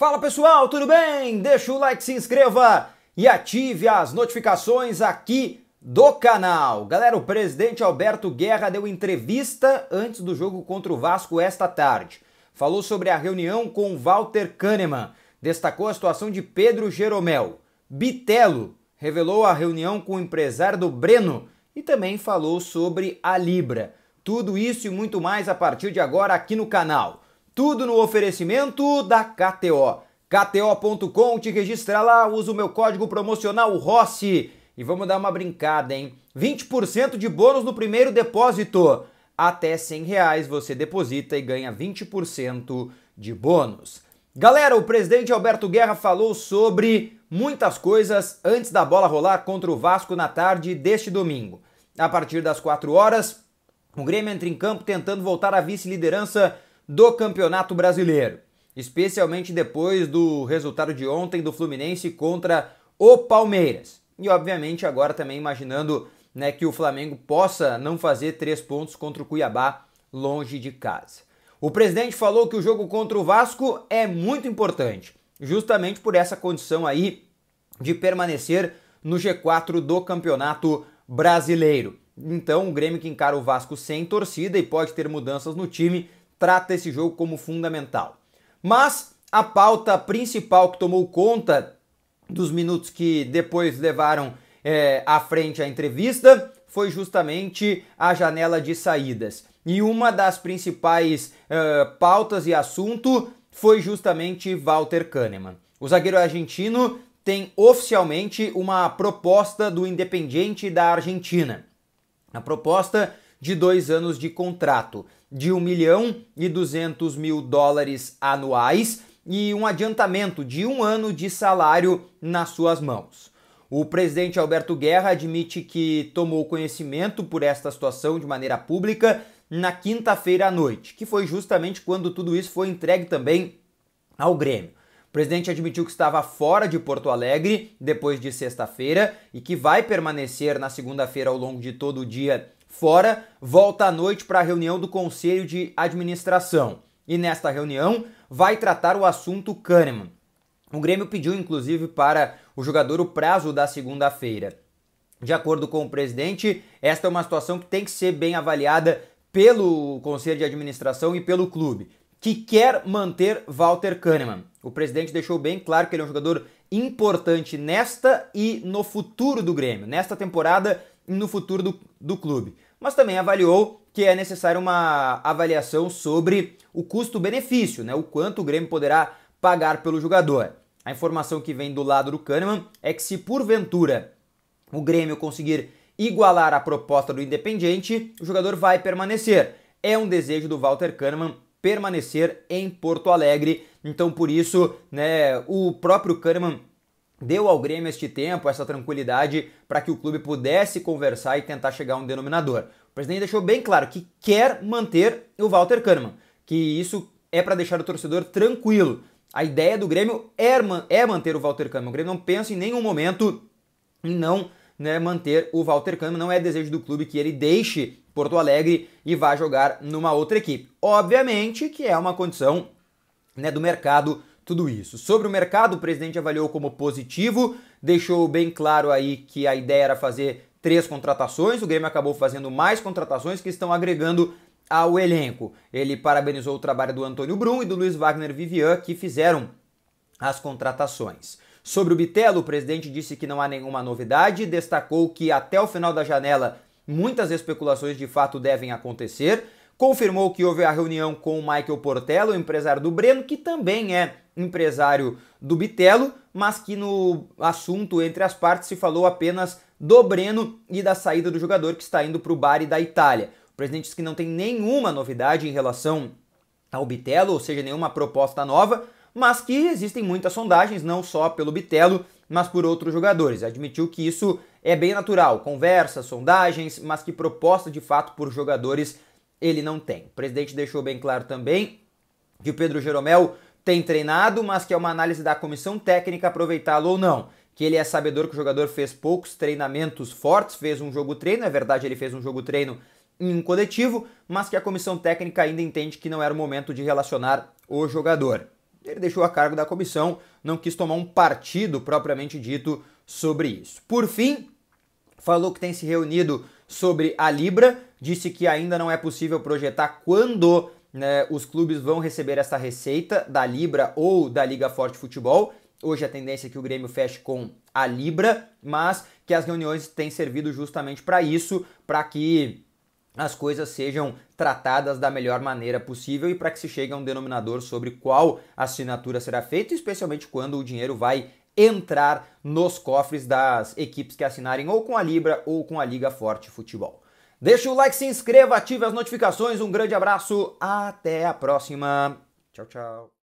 Fala pessoal, tudo bem? Deixa o like, se inscreva e ative as notificações aqui do canal. Galera, o presidente Alberto Guerra deu entrevista antes do jogo contra o Vasco esta tarde. Falou sobre a reunião com Walter Kahneman, destacou a situação de Pedro Jeromel. Bitelo revelou a reunião com o empresário do Breno e também falou sobre a Libra. Tudo isso e muito mais a partir de agora aqui no canal. Tudo no oferecimento da KTO. KTO.com, te registra lá, usa o meu código promocional ROSSI. E vamos dar uma brincada, hein? 20% de bônus no primeiro depósito. Até 100 reais você deposita e ganha 20% de bônus. Galera, o presidente Alberto Guerra falou sobre muitas coisas antes da bola rolar contra o Vasco na tarde deste domingo. A partir das 4 horas, o Grêmio entra em campo tentando voltar à vice-liderança do Campeonato Brasileiro, especialmente depois do resultado de ontem do Fluminense contra o Palmeiras. E obviamente agora também imaginando né, que o Flamengo possa não fazer três pontos contra o Cuiabá longe de casa. O presidente falou que o jogo contra o Vasco é muito importante, justamente por essa condição aí de permanecer no G4 do Campeonato Brasileiro. Então, o Grêmio que encara o Vasco sem torcida e pode ter mudanças no time trata esse jogo como fundamental. Mas a pauta principal que tomou conta dos minutos que depois levaram é, à frente a entrevista foi justamente a janela de saídas. E uma das principais é, pautas e assunto foi justamente Walter Kahneman. O zagueiro argentino tem oficialmente uma proposta do Independiente da Argentina. A proposta de dois anos de contrato de 1 milhão e 200 mil dólares anuais e um adiantamento de um ano de salário nas suas mãos. O presidente Alberto Guerra admite que tomou conhecimento por esta situação de maneira pública na quinta-feira à noite, que foi justamente quando tudo isso foi entregue também ao Grêmio. O presidente admitiu que estava fora de Porto Alegre depois de sexta-feira e que vai permanecer na segunda-feira ao longo de todo o dia Fora, volta à noite para a reunião do Conselho de Administração. E nesta reunião vai tratar o assunto Kahneman. O Grêmio pediu, inclusive, para o jogador o prazo da segunda-feira. De acordo com o presidente, esta é uma situação que tem que ser bem avaliada pelo Conselho de Administração e pelo clube, que quer manter Walter Kahneman. O presidente deixou bem claro que ele é um jogador importante nesta e no futuro do Grêmio. Nesta temporada, no futuro do, do clube. Mas também avaliou que é necessária uma avaliação sobre o custo-benefício, né? o quanto o Grêmio poderá pagar pelo jogador. A informação que vem do lado do Kahneman é que se porventura o Grêmio conseguir igualar a proposta do Independiente, o jogador vai permanecer. É um desejo do Walter Kahneman permanecer em Porto Alegre. Então, por isso, né, o próprio Kahneman deu ao Grêmio este tempo, essa tranquilidade, para que o clube pudesse conversar e tentar chegar a um denominador. O presidente deixou bem claro que quer manter o Walter Kahneman, que isso é para deixar o torcedor tranquilo. A ideia do Grêmio é, é, manter o Walter Kahneman. O Grêmio não pensa em nenhum momento em não né, manter o Walter Kahneman. Não é desejo do clube que ele deixe Porto Alegre e vá jogar numa outra equipe. Obviamente que é uma condição né, do mercado tudo isso. Sobre o mercado, o presidente avaliou como positivo, deixou bem claro aí que a ideia era fazer três contratações, o Grêmio acabou fazendo mais contratações que estão agregando ao elenco. Ele parabenizou o trabalho do Antônio Brum e do Luiz Wagner Vivian, que fizeram as contratações. Sobre o Bitelo, o presidente disse que não há nenhuma novidade, destacou que até o final da janela muitas especulações de fato devem acontecer. Confirmou que houve a reunião com o Michael Portello, empresário do Breno, que também é empresário do Bitelo, mas que no assunto entre as partes se falou apenas do Breno e da saída do jogador que está indo para o Bari da Itália. O presidente diz que não tem nenhuma novidade em relação ao Bitelo, ou seja, nenhuma proposta nova, mas que existem muitas sondagens, não só pelo Bitelo, mas por outros jogadores. Admitiu que isso é bem natural, conversas, sondagens, mas que proposta de fato por jogadores ele não tem. O presidente deixou bem claro também que o Pedro Jeromel tem treinado, mas que é uma análise da comissão técnica aproveitá-lo ou não. Que ele é sabedor que o jogador fez poucos treinamentos fortes, fez um jogo treino, é verdade, ele fez um jogo treino em um coletivo, mas que a comissão técnica ainda entende que não era o momento de relacionar o jogador. Ele deixou a cargo da comissão, não quis tomar um partido propriamente dito sobre isso. Por fim, falou que tem se reunido sobre a Libra, disse que ainda não é possível projetar quando né, os clubes vão receber essa receita da Libra ou da Liga Forte Futebol. Hoje a tendência é que o Grêmio feche com a Libra, mas que as reuniões têm servido justamente para isso, para que as coisas sejam tratadas da melhor maneira possível e para que se chegue a um denominador sobre qual assinatura será feita, especialmente quando o dinheiro vai entrar nos cofres das equipes que assinarem ou com a Libra ou com a Liga Forte Futebol. Deixa o like, se inscreva, ative as notificações. Um grande abraço, até a próxima. Tchau, tchau.